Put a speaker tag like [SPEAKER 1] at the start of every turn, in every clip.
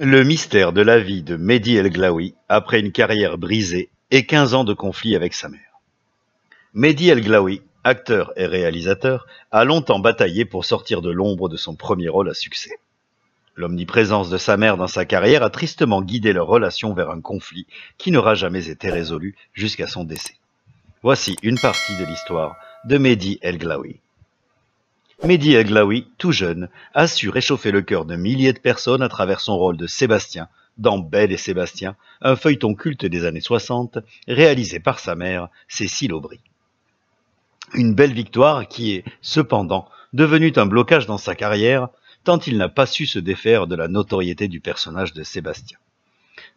[SPEAKER 1] Le mystère de la vie de Mehdi El Glaoui après une carrière brisée et 15 ans de conflit avec sa mère. Mehdi El Glaoui, acteur et réalisateur, a longtemps bataillé pour sortir de l'ombre de son premier rôle à succès. L'omniprésence de sa mère dans sa carrière a tristement guidé leur relation vers un conflit qui n'aura jamais été résolu jusqu'à son décès. Voici une partie de l'histoire de Mehdi El Glaoui. Mehdi tout jeune, a su réchauffer le cœur de milliers de personnes à travers son rôle de Sébastien dans Belle et Sébastien, un feuilleton culte des années 60 réalisé par sa mère, Cécile Aubry. Une belle victoire qui est, cependant, devenue un blocage dans sa carrière, tant il n'a pas su se défaire de la notoriété du personnage de Sébastien.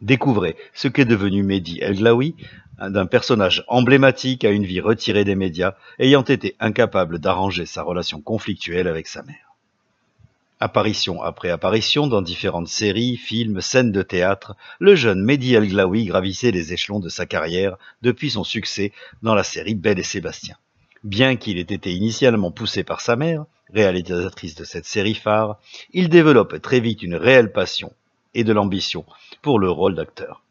[SPEAKER 1] Découvrez ce qu'est devenu Mehdi El Glaoui, d'un personnage emblématique à une vie retirée des médias, ayant été incapable d'arranger sa relation conflictuelle avec sa mère. Apparition après apparition dans différentes séries, films, scènes de théâtre, le jeune Mehdi El Glaoui gravissait les échelons de sa carrière depuis son succès dans la série Belle et Sébastien. Bien qu'il ait été initialement poussé par sa mère, réalisatrice de cette série phare, il développe très vite une réelle passion et de l'ambition pour le rôle d'acteur.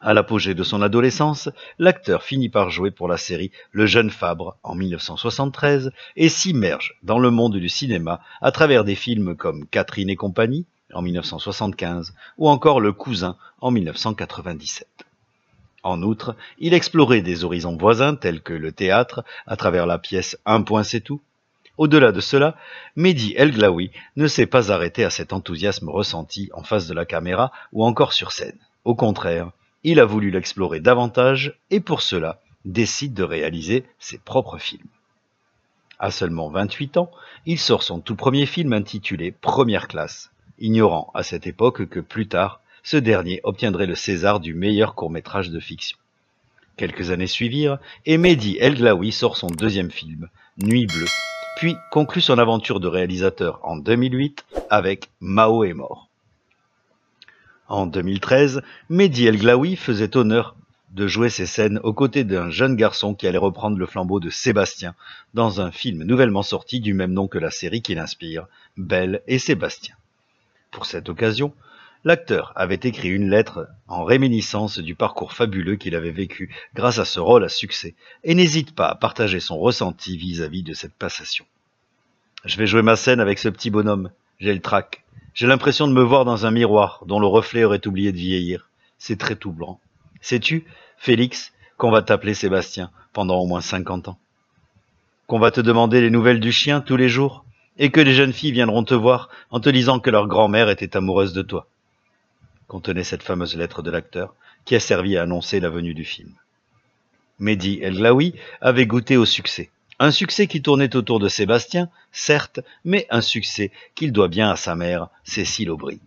[SPEAKER 1] À l'apogée de son adolescence, l'acteur finit par jouer pour la série Le Jeune Fabre en 1973 et s'immerge dans le monde du cinéma à travers des films comme Catherine et compagnie en 1975 ou encore Le Cousin en 1997. En outre, il explorait des horizons voisins tels que le théâtre à travers la pièce Un point c'est tout au-delà de cela, Mehdi El Glaoui ne s'est pas arrêté à cet enthousiasme ressenti en face de la caméra ou encore sur scène. Au contraire, il a voulu l'explorer davantage et pour cela décide de réaliser ses propres films. À seulement 28 ans, il sort son tout premier film intitulé Première classe, ignorant à cette époque que plus tard, ce dernier obtiendrait le César du meilleur court-métrage de fiction. Quelques années suivirent, et Mehdi El Glaoui sort son deuxième film, Nuit bleue, puis conclut son aventure de réalisateur en 2008 avec Mao est mort. En 2013, Mehdi El Glaoui faisait honneur de jouer ses scènes aux côtés d'un jeune garçon qui allait reprendre le flambeau de Sébastien dans un film nouvellement sorti du même nom que la série qui l'inspire, Belle et Sébastien. Pour cette occasion, L'acteur avait écrit une lettre en réminiscence du parcours fabuleux qu'il avait vécu grâce à ce rôle à succès et n'hésite pas à partager son ressenti vis-à-vis de cette passation. Je vais jouer ma scène avec ce petit bonhomme. J'ai le trac. J'ai l'impression de me voir dans un miroir dont le reflet aurait oublié de vieillir. C'est très troublant. Sais-tu, Félix, qu'on va t'appeler Sébastien pendant au moins 50 ans Qu'on va te demander les nouvelles du chien tous les jours et que les jeunes filles viendront te voir en te disant que leur grand-mère était amoureuse de toi contenait cette fameuse lettre de l'acteur qui a servi à annoncer la venue du film. Mehdi El Glaoui avait goûté au succès. Un succès qui tournait autour de Sébastien, certes, mais un succès qu'il doit bien à sa mère, Cécile Aubry.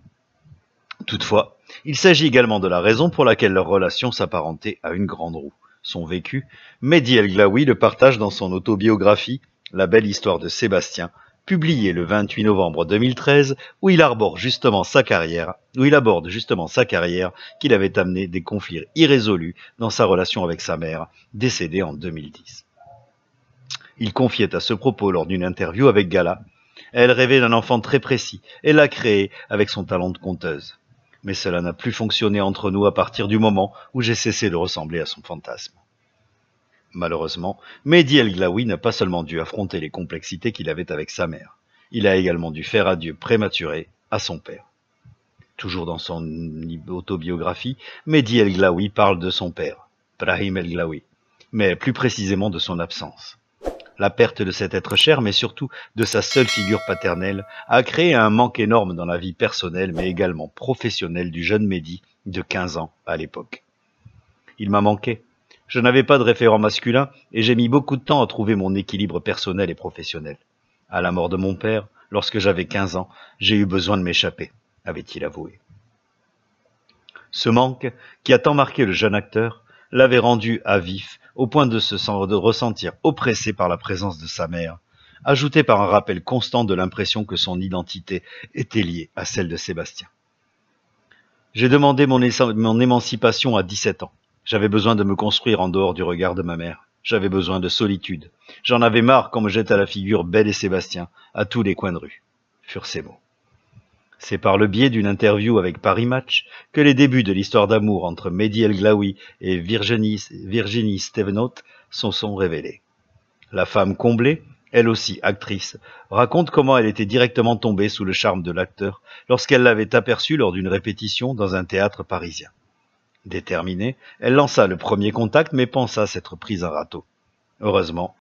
[SPEAKER 1] Toutefois, il s'agit également de la raison pour laquelle leur relation s'apparentait à une grande roue. Son vécu, Mehdi El Glaoui le partage dans son autobiographie La belle histoire de Sébastien, publié le 28 novembre 2013, où il aborde justement sa carrière, où il aborde justement sa carrière qu'il avait amené des conflits irrésolus dans sa relation avec sa mère, décédée en 2010. Il confiait à ce propos lors d'une interview avec Gala, elle rêvait d'un enfant très précis et l'a créé avec son talent de conteuse. Mais cela n'a plus fonctionné entre nous à partir du moment où j'ai cessé de ressembler à son fantasme. Malheureusement, Mehdi El Glaoui n'a pas seulement dû affronter les complexités qu'il avait avec sa mère, il a également dû faire adieu prématuré à son père. Toujours dans son autobiographie, Mehdi El Glaoui parle de son père, Brahim El Glaoui, mais plus précisément de son absence. La perte de cet être cher, mais surtout de sa seule figure paternelle, a créé un manque énorme dans la vie personnelle, mais également professionnelle du jeune Mehdi de 15 ans à l'époque. Il m'a manqué, je n'avais pas de référent masculin et j'ai mis beaucoup de temps à trouver mon équilibre personnel et professionnel. À la mort de mon père, lorsque j'avais 15 ans, j'ai eu besoin de m'échapper, avait-il avoué. Ce manque, qui a tant marqué le jeune acteur, l'avait rendu à vif, au point de se ressentir oppressé par la présence de sa mère, ajouté par un rappel constant de l'impression que son identité était liée à celle de Sébastien. J'ai demandé mon, mon émancipation à 17 ans. J'avais besoin de me construire en dehors du regard de ma mère. J'avais besoin de solitude. J'en avais marre qu'on me jette à la figure Belle et Sébastien, à tous les coins de rue. Furent ces mots. C'est par le biais d'une interview avec Paris Match que les débuts de l'histoire d'amour entre Mehdi El Glaoui et Virginie, Virginie Stevenot sont, sont révélés. La femme comblée, elle aussi actrice, raconte comment elle était directement tombée sous le charme de l'acteur lorsqu'elle l'avait aperçu lors d'une répétition dans un théâtre parisien. Déterminée, elle lança le premier contact mais pensa s'être prise un râteau. Heureusement,